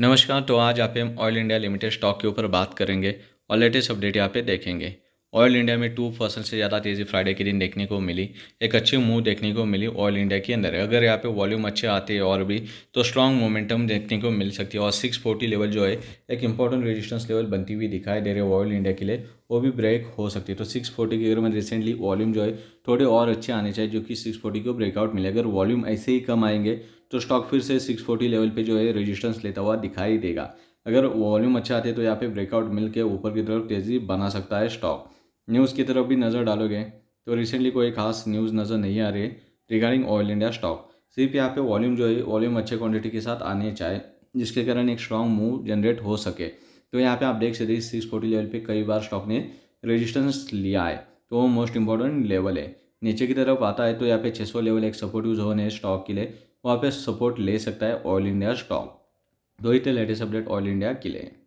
नमस्कार तो आज आप हम ऑयल इंडिया लिमिटेड स्टॉक के ऊपर बात करेंगे और लेटेस्ट अपडेट यहाँ पे देखेंगे ऑयल इंडिया में टू परसेंट से ज़्यादा तेज़ी फ्राइडे के दिन देखने को मिली एक अच्छी मूव देखने को मिली ऑयल इंडिया के अंदर अगर यहाँ पे वॉल्यूम अच्छे आते हैं और भी तो स्ट्रॉन्ग मोमेंटम देखने को मिल सकती है और सिक्स फोर्टी लेवल जो है एक इंपॉर्टेंट रेजिस्टेंस लेवल बनती हुई दिखाई दे रही है ऑयल इंडिया के लिए वो भी ब्रेक हो सकती है तो सिक्स फोर्टी की अगर मैं रिसेंटली वॉल्यूम जो है थोड़े और अच्छे आने चाहिए जो कि सिक्स फोर्टी को ब्रेकआउट मिले अगर वॉल्यूम ऐसे ही कम आएंगे तो स्टॉक फिर से 640 लेवल पे जो है रेजिस्टेंस लेता हुआ दिखाई देगा अगर वॉल्यूम अच्छा आते तो यहाँ पे ब्रेकआउट मिल के ऊपर की तरफ तेज़ी बना सकता है स्टॉक न्यूज़ की तरफ भी नज़र डालोगे तो रिसेंटली कोई खास न्यूज़ नज़र नहीं आ रही रिगार्डिंग ऑयल इंडिया स्टॉक सिर्फ यहाँ पे वॉल्यूम जो है वॉल्यूम अच्छे क्वांटिटी के साथ आने चाहे जिसके कारण एक स्ट्रॉन्ग मूव जनरेट हो सके तो यहाँ पर आप देख सकते सिक्स फोर्टी लेवल पर कई बार स्टॉक ने रजिस्टेंस लिया है तो वो मोस्ट इंपॉर्टेंट लेवल है नीचे की तरफ आता है तो यहाँ पे 600 लेवल एक सपोर्ट यूज होने स्टॉक के लिए वहाँ पे सपोर्ट ले सकता है ऑयल इंडिया स्टॉक दो ही थे लेटेस्ट अपडेट ऑयल इंडिया के लिए